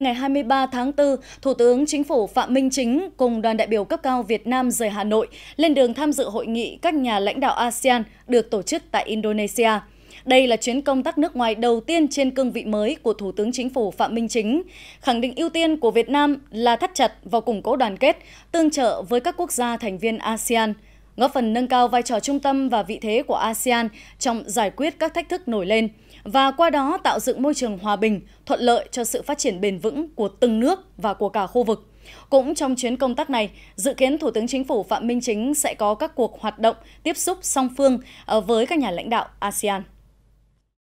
Ngày 23 tháng 4, Thủ tướng Chính phủ Phạm Minh Chính cùng đoàn đại biểu cấp cao Việt Nam rời Hà Nội lên đường tham dự hội nghị các nhà lãnh đạo ASEAN được tổ chức tại Indonesia. Đây là chuyến công tác nước ngoài đầu tiên trên cương vị mới của Thủ tướng Chính phủ Phạm Minh Chính, khẳng định ưu tiên của Việt Nam là thắt chặt và củng cố đoàn kết, tương trợ với các quốc gia thành viên ASEAN – góp phần nâng cao vai trò trung tâm và vị thế của ASEAN trong giải quyết các thách thức nổi lên và qua đó tạo dựng môi trường hòa bình, thuận lợi cho sự phát triển bền vững của từng nước và của cả khu vực. Cũng trong chuyến công tác này, dự kiến Thủ tướng Chính phủ Phạm Minh Chính sẽ có các cuộc hoạt động tiếp xúc song phương ờ, với các nhà lãnh đạo ASEAN.